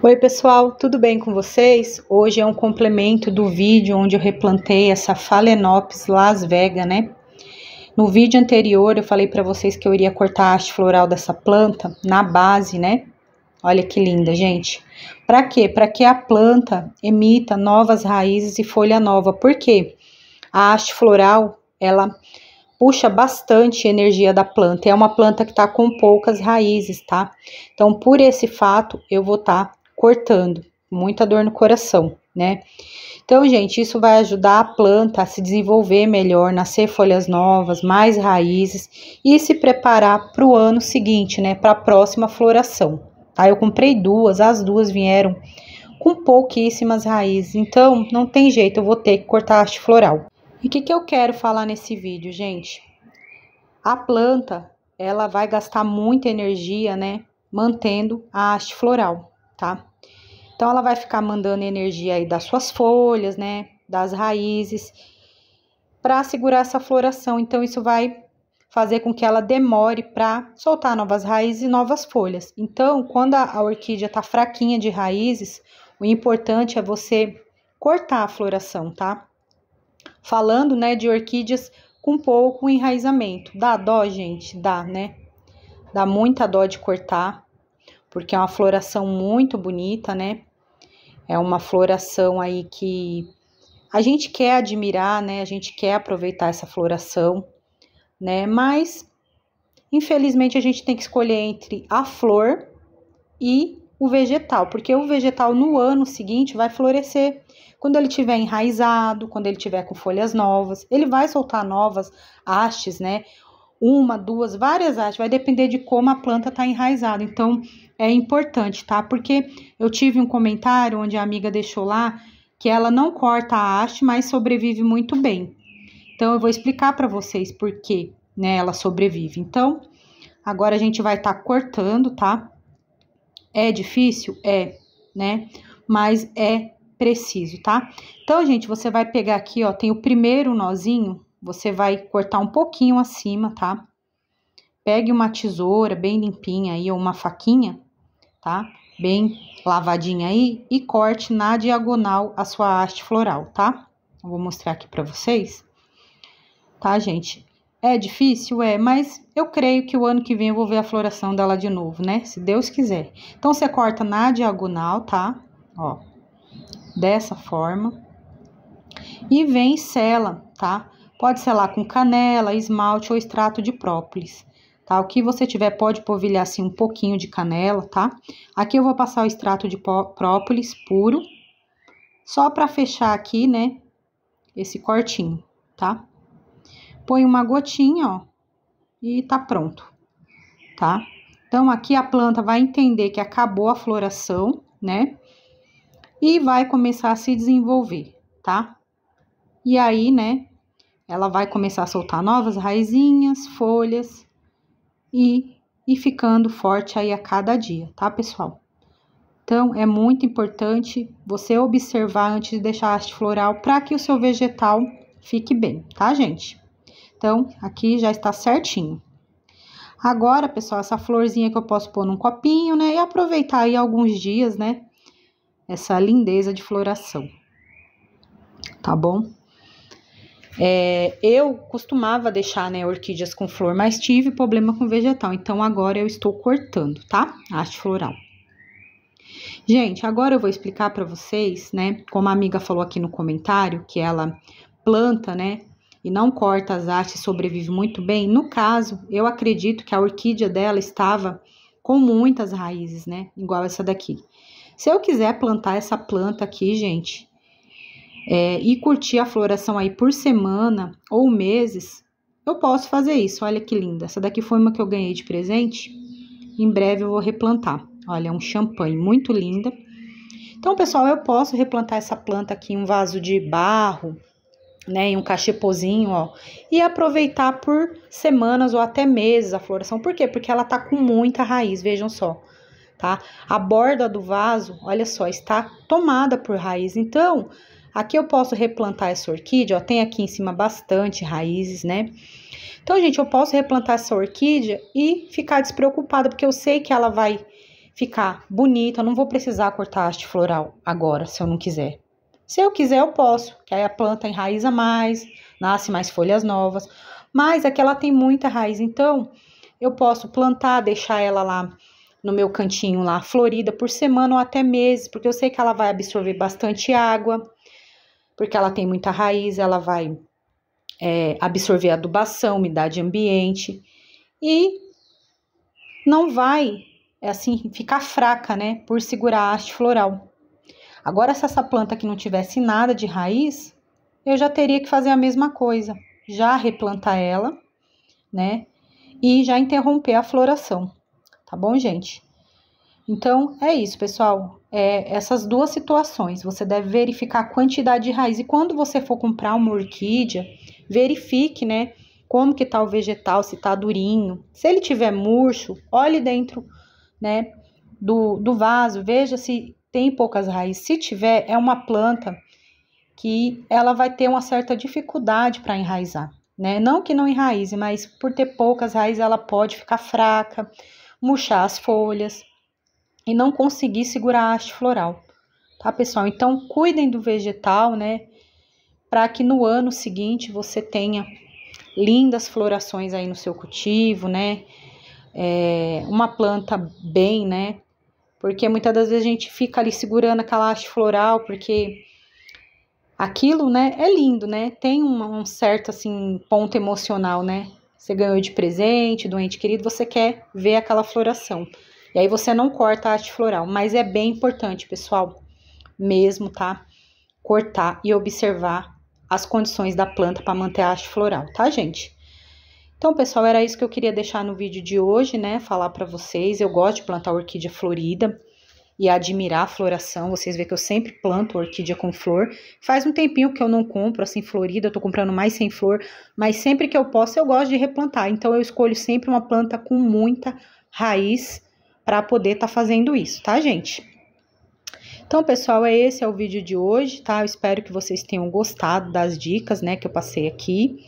Oi, pessoal, tudo bem com vocês? Hoje é um complemento do vídeo onde eu replantei essa Phalaenopsis Las Vegas, né? No vídeo anterior eu falei para vocês que eu iria cortar a haste floral dessa planta na base, né? Olha que linda, gente. Para quê? Para que a planta emita novas raízes e folha nova. Por quê? A haste floral, ela puxa bastante energia da planta. É uma planta que está com poucas raízes, tá? Então, por esse fato, eu vou estar tá cortando, muita dor no coração, né? Então, gente, isso vai ajudar a planta a se desenvolver melhor, nascer folhas novas, mais raízes e se preparar para o ano seguinte, né? Para a próxima floração. Tá? Eu comprei duas, as duas vieram com pouquíssimas raízes, então não tem jeito, eu vou ter que cortar a haste floral. E o que, que eu quero falar nesse vídeo, gente? A planta, ela vai gastar muita energia, né? Mantendo a haste floral tá? Então, ela vai ficar mandando energia aí das suas folhas, né? Das raízes, para segurar essa floração. Então, isso vai fazer com que ela demore para soltar novas raízes e novas folhas. Então, quando a orquídea está fraquinha de raízes, o importante é você cortar a floração, tá? Falando, né, de orquídeas com pouco enraizamento. Dá dó, gente? Dá, né? Dá muita dó de cortar porque é uma floração muito bonita, né? É uma floração aí que a gente quer admirar, né? A gente quer aproveitar essa floração, né? Mas infelizmente a gente tem que escolher entre a flor e o vegetal, porque o vegetal no ano seguinte vai florescer. Quando ele tiver enraizado, quando ele tiver com folhas novas, ele vai soltar novas hastes, né? uma, duas, várias hastes, vai depender de como a planta está enraizada. Então, é importante, tá? Porque eu tive um comentário onde a amiga deixou lá que ela não corta a haste, mas sobrevive muito bem. Então, eu vou explicar para vocês por que né, ela sobrevive. Então, agora a gente vai estar tá cortando, tá? É difícil? É, né? Mas é preciso, tá? Então, gente, você vai pegar aqui, ó, tem o primeiro nozinho, você vai cortar um pouquinho acima, tá? Pegue uma tesoura bem limpinha aí, ou uma faquinha, tá? Bem lavadinha aí e corte na diagonal a sua haste floral, tá? Eu vou mostrar aqui pra vocês. Tá, gente? É difícil? É, mas eu creio que o ano que vem eu vou ver a floração dela de novo, né? Se Deus quiser. Então, você corta na diagonal, tá? Ó, dessa forma. E vem sela, tá? Pode selar com canela, esmalte ou extrato de própolis. Tá? O que você tiver, pode polvilhar assim um pouquinho de canela, tá? Aqui eu vou passar o extrato de própolis puro, só para fechar aqui, né, esse cortinho, tá? Põe uma gotinha, ó, e tá pronto, tá? Então, aqui a planta vai entender que acabou a floração, né? E vai começar a se desenvolver, tá? E aí, né, ela vai começar a soltar novas raizinhas, folhas e, e ficando forte aí a cada dia, tá, pessoal? Então, é muito importante você observar antes de deixar a haste floral para que o seu vegetal fique bem, tá, gente? Então, aqui já está certinho. Agora, pessoal, essa florzinha que eu posso pôr num copinho, né? E aproveitar aí alguns dias, né? Essa lindeza de floração. Tá bom? É, eu costumava deixar né, orquídeas com flor, mas tive problema com vegetal, então agora eu estou cortando, tá? A haste floral. Gente, agora eu vou explicar para vocês, né? Como a amiga falou aqui no comentário, que ela planta, né? E não corta as hastes, sobrevive muito bem. No caso, eu acredito que a orquídea dela estava com muitas raízes, né? Igual essa daqui. Se eu quiser plantar essa planta aqui, gente, é, e curtir a floração aí por semana ou meses, eu posso fazer isso. Olha que linda. Essa daqui foi uma que eu ganhei de presente. Em breve eu vou replantar. Olha, é um champanhe muito linda. Então, pessoal, eu posso replantar essa planta aqui em um vaso de barro, né, em um cachepozinho, ó, e aproveitar por semanas ou até meses a floração. Por quê? Porque ela tá com muita raiz, vejam só, tá? A borda do vaso, olha só, está tomada por raiz. Então, Aqui eu posso replantar essa orquídea, ó, tem aqui em cima bastante raízes, né? Então, gente, eu posso replantar essa orquídea e ficar despreocupada, porque eu sei que ela vai ficar bonita, eu não vou precisar cortar haste floral agora, se eu não quiser. Se eu quiser, eu posso, que aí a planta enraiza mais, nasce mais folhas novas, mas aqui é ela tem muita raiz, então eu posso plantar, deixar ela lá no meu cantinho lá, florida, por semana ou até meses, porque eu sei que ela vai absorver bastante água, porque ela tem muita raiz, ela vai é, absorver adubação, umidade ambiente e não vai é assim ficar fraca, né, por segurar a haste floral. Agora, se essa planta aqui não tivesse nada de raiz, eu já teria que fazer a mesma coisa, já replantar ela, né, e já interromper a floração, tá bom, gente? Então, é isso, pessoal. É, essas duas situações, você deve verificar a quantidade de raiz. E quando você for comprar uma orquídea, verifique, né, como que tá o vegetal, se tá durinho. Se ele tiver murcho, olhe dentro, né, do, do vaso, veja se tem poucas raízes. Se tiver, é uma planta que ela vai ter uma certa dificuldade para enraizar, né? Não que não enraize, mas por ter poucas raízes, ela pode ficar fraca, murchar as folhas e não conseguir segurar a haste floral, tá, pessoal? Então, cuidem do vegetal, né? Para que no ano seguinte você tenha lindas florações aí no seu cultivo, né? É, uma planta bem, né? Porque muitas das vezes a gente fica ali segurando aquela haste floral, porque aquilo, né, é lindo, né? Tem um, um certo, assim, ponto emocional, né? Você ganhou de presente, doente querido, você quer ver aquela floração. E aí você não corta a haste floral, mas é bem importante, pessoal, mesmo, tá? Cortar e observar as condições da planta para manter a haste floral, tá, gente? Então, pessoal, era isso que eu queria deixar no vídeo de hoje, né? Falar para vocês. Eu gosto de plantar orquídea florida e admirar a floração. Vocês veem que eu sempre planto orquídea com flor. Faz um tempinho que eu não compro assim florida, eu tô comprando mais sem flor, mas sempre que eu posso eu gosto de replantar. Então eu escolho sempre uma planta com muita raiz para poder estar tá fazendo isso, tá, gente? Então, pessoal, é esse é o vídeo de hoje, tá? Eu espero que vocês tenham gostado das dicas, né, que eu passei aqui,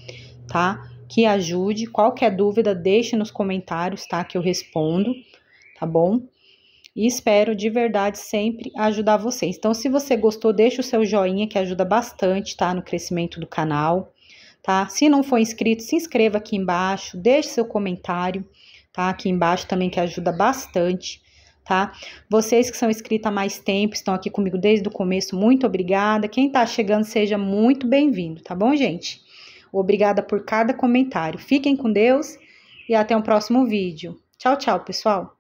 tá? Que ajude. Qualquer dúvida, deixe nos comentários, tá? Que eu respondo, tá bom? E espero de verdade sempre ajudar vocês. Então, se você gostou, deixa o seu joinha que ajuda bastante, tá? No crescimento do canal, tá? Se não for inscrito, se inscreva aqui embaixo, deixe seu comentário, tá? Aqui embaixo também que ajuda bastante, tá? Vocês que são inscritos há mais tempo, estão aqui comigo desde o começo, muito obrigada. Quem tá chegando, seja muito bem-vindo, tá bom, gente? Obrigada por cada comentário. Fiquem com Deus e até o um próximo vídeo. Tchau, tchau, pessoal!